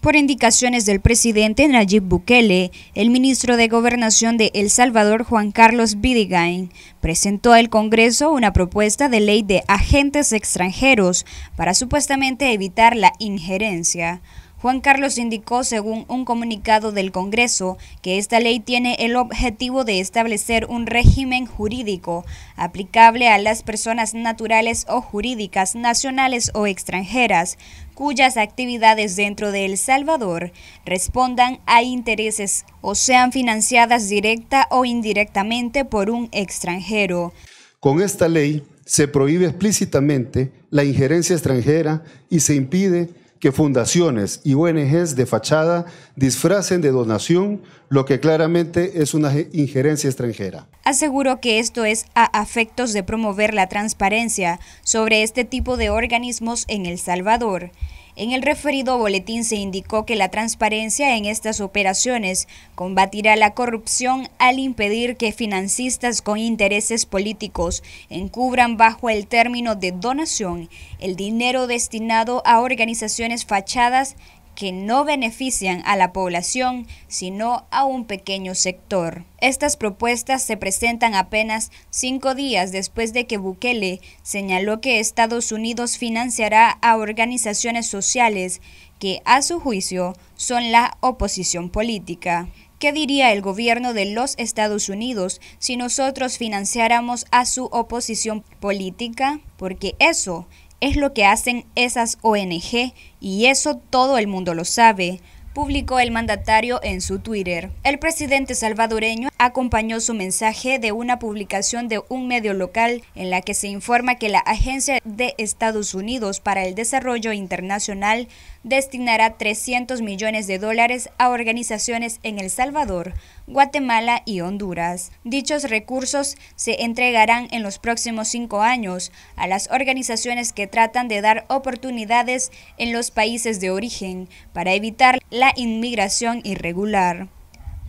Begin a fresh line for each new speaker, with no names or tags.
Por indicaciones del presidente Nayib Bukele, el ministro de Gobernación de El Salvador, Juan Carlos Bidigain, presentó al Congreso una propuesta de ley de agentes extranjeros para supuestamente evitar la injerencia. Juan Carlos indicó, según un comunicado del Congreso, que esta ley tiene el objetivo de establecer un régimen jurídico aplicable a las personas naturales o jurídicas nacionales o extranjeras cuyas actividades dentro de El Salvador respondan a intereses o sean financiadas directa o indirectamente por un extranjero.
Con esta ley se prohíbe explícitamente la injerencia extranjera y se impide que fundaciones y ONGs de fachada disfracen de donación lo que claramente es una injerencia extranjera.
Aseguro que esto es a afectos de promover la transparencia sobre este tipo de organismos en El Salvador. En el referido boletín se indicó que la transparencia en estas operaciones combatirá la corrupción al impedir que financistas con intereses políticos encubran bajo el término de donación el dinero destinado a organizaciones fachadas que no benefician a la población, sino a un pequeño sector. Estas propuestas se presentan apenas cinco días después de que Bukele señaló que Estados Unidos financiará a organizaciones sociales que, a su juicio, son la oposición política. ¿Qué diría el gobierno de los Estados Unidos si nosotros financiáramos a su oposición política? Porque eso es lo que hacen esas ONG y eso todo el mundo lo sabe publicó el mandatario en su Twitter. El presidente salvadoreño acompañó su mensaje de una publicación de un medio local en la que se informa que la Agencia de Estados Unidos para el Desarrollo Internacional destinará 300 millones de dólares a organizaciones en El Salvador, Guatemala y Honduras. Dichos recursos se entregarán en los próximos cinco años a las organizaciones que tratan de dar oportunidades en los países de origen para evitar la inmigración irregular.